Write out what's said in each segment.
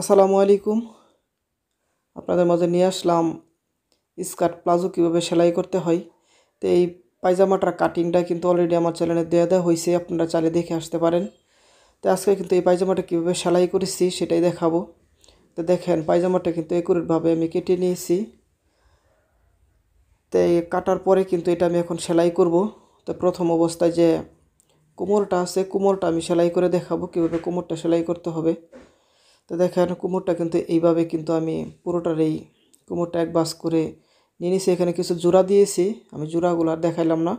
আসসালামু আলাইকুম আপনাদের মাঝে নিয়ে আসলাম স্কার্ট প্লাজো কীভাবে সেলাই করতে হয় তো এই পায়জামাটার কাটিংটা কিন্তু অলরেডি আমার চ্যানেলে দেওয়া দেওয়া হয়েছে আপনারা চালিয়ে দেখে আসতে পারেন তো আজকে কিন্তু এই পায়জামাটা কীভাবে সেলাই করেছি সেটাই দেখাবো তো দেখেন পায়জামাটা কিন্তু একুরেটভাবে আমি কেটে নিয়েছি তো কাটার পরে কিন্তু এটা আমি এখন সেলাই করব তো প্রথম অবস্থায় যে কোমরটা আছে কোমরটা আমি সেলাই করে দেখাবো কীভাবে কোমরটা সেলাই করতে হবে তো দেখেন কুমোরটা কিন্তু এইভাবে কিন্তু আমি পুরোটার এই কুমোরটা এক বাস করে নিয়ে নিয়েছি এখানে কিছু জোড়া দিয়েছি আমি জোড়াগুলো আর দেখাইলাম না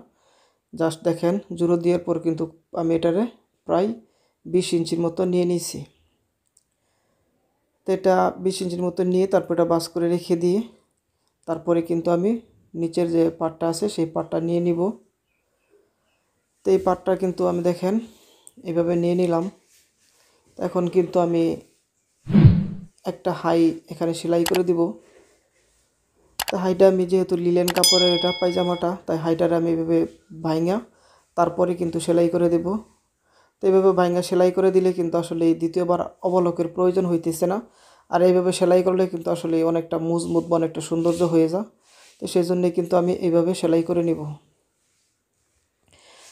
জাস্ট দেখেন জোড়ো দেওয়ার পর কিন্তু আমি এটারে প্রায় বিশ ইঞ্চির মতো নিয়ে নিয়েছি তো এটা বিশ ইঞ্চির মতো নিয়ে তারপর এটা বাস করে রেখে দিয়ে তারপরে কিন্তু আমি নিচের যে পাটটা আছে সেই পাটটা নিয়ে নিব তো এই পাটটা কিন্তু আমি দেখেন এইভাবে নিয়ে নিলাম এখন কিন্তু আমি একটা হাই এখানে সেলাই করে দিব তো হাইটা আমি যেহেতু লিলেন কাপড়ের এটা পায়জামাটা তাই হাইটার আমি এভাবে ভাইঙা তারপরে কিন্তু সেলাই করে দেব তো এইভাবে ভাইঙা সেলাই করে দিলে কিন্তু আসলে এই দ্বিতীয়বার অবলোকের প্রয়োজন হইতেছে না আর এইভাবে সেলাই করলে কিন্তু আসলে অনেকটা মজবুত বা অনেকটা সৌন্দর্য হয়ে যা তো সেই জন্যে কিন্তু আমি এইভাবে সেলাই করে নিব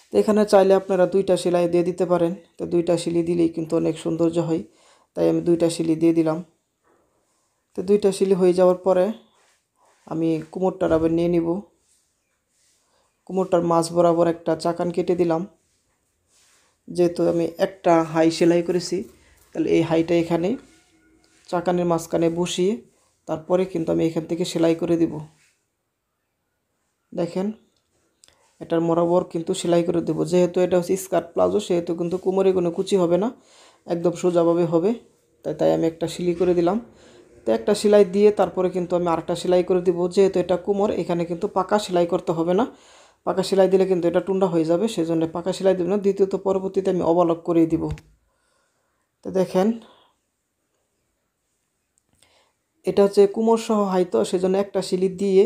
তো এখানে চাইলে আপনারা দুইটা সেলাই দিয়ে দিতে পারেন তো দুইটা সিলি দিলেই কিন্তু অনেক সৌন্দর্য হয় তাই আমি দুইটা সিলি দিয়ে দিলাম তো দুইটা শিলি হয়ে যাওয়ার পরে আমি কুমোরটার আবার নিয়ে নিব কুমোরটার মাছ বরাবর একটা চাকান কেটে দিলাম যেহেতু আমি একটা হাই সেলাই করেছি তাহলে এই হাইটা এখানে চাকানের মাঝখানে বসিয়ে তারপরে কিন্তু আমি এখান থেকে সেলাই করে দিব দেখেন এটার মরাবর কিন্তু সেলাই করে দেবো যেহেতু এটা হচ্ছে স্কার্ট প্লাজো সেহেতু কিন্তু কোমরে কোনো কুচি হবে না একদম সোজাভাবে হবে তাই তাই আমি একটা সিলি করে দিলাম তো একটা সেলাই দিয়ে তারপরে কিন্তু আমি আরেকটা সেলাই করে দিব যেহেতু এটা কোমর এখানে কিন্তু পাকা সেলাই করতে হবে না পাকা সেলাই দিলে কিন্তু এটা টুন্ডা হয়ে যাবে সেই জন্য পাকা সেলাই দেবো না দ্বিতীয়ত পরবর্তীতে আমি অবলক করে দিব তো দেখেন এটা হচ্ছে কুমোর সহ হাইতো জন্য একটা শিলি দিয়ে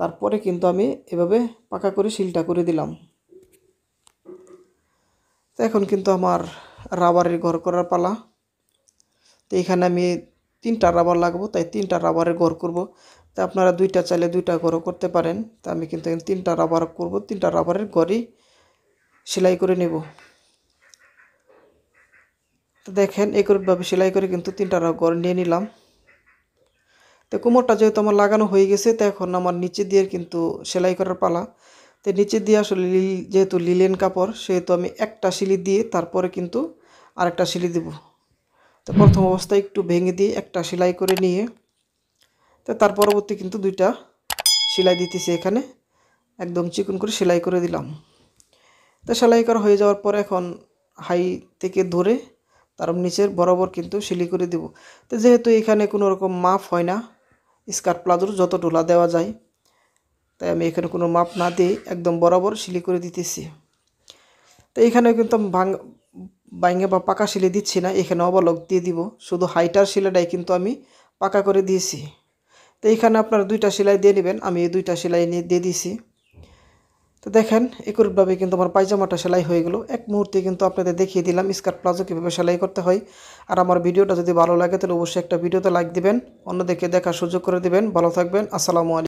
তারপরে কিন্তু আমি এভাবে পাকা করে শিলটা করে দিলাম তো এখন কিন্তু আমার রাবারের ঘর করার পালা তো এখানে আমি তিনটা রাবার লাগবো তাই তিনটা রাবারের গড় করব তা আপনারা দুইটা চাইলে দুইটা ঘরও করতে পারেন তা আমি কিন্তু তিনটা রাবার করব তিনটা রাবারের গড়ই সেলাই করে নেব তো দেখেন একরভাবে সেলাই করে কিন্তু তিনটা গড় নিয়ে নিলাম তো কোমরটা যেহেতু আমার লাগানো হয়ে গেছে তো এখন আমার নিচে দিয়ে কিন্তু সেলাই করার পালা তো নিচে দিয়ে আসলে যেহেতু লিলেন কাপড় সেহেতু আমি একটা সিলি দিয়ে তারপরে কিন্তু আরেকটা সিলি দেবো তো প্রথম অবস্থায় একটু ভেঙে দিয়ে একটা সেলাই করে নিয়ে তো তার পরবর্তী কিন্তু দুইটা সেলাই দিতেছি এখানে একদম চিকন করে সেলাই করে দিলাম তো সেলাই করা হয়ে যাওয়ার পর এখন হাই থেকে ধরে তার নিচের বরাবর কিন্তু সেলাই করে দেব তো যেহেতু এখানে কোনো রকম মাপ হয় না স্কার্ট প্লাজোর যত ডোলা দেওয়া যায় তাই আমি এখানে কোনো মাপ না দিয়ে একদম বরাবর সিলি করে দিতেছি তো এখানেও কিন্তু ভাঙ বাইঙ্গে বা পাকা শিলে দিচ্ছি না এখানে অবলক দিয়ে দিব শুধু হাইটার শিলাটাই কিন্তু আমি পাকা করে দিয়েছি তো এইখানে আপনারা দুইটা সেলাই দিয়ে নেবেন আমি এই দুইটা সেলাই নিয়ে দিয়ে দিয়েছি তো দেখেন একরূপভাবে কিন্তু আমার পায়জামাটা সেলাই হয়ে গেলো এক মুহূর্তে কিন্তু আপনাদের দেখিয়ে দিলাম স্কার্ট প্লাজো কীভাবে সেলাই করতে হয় আর আমার ভিডিওটা যদি ভালো লাগে তাহলে অবশ্যই একটা ভিডিওতে লাইক দেবেন অন্যদেরকে দেখার সুযোগ করে দেবেন ভালো থাকবেন আসসালামু আলাইকুম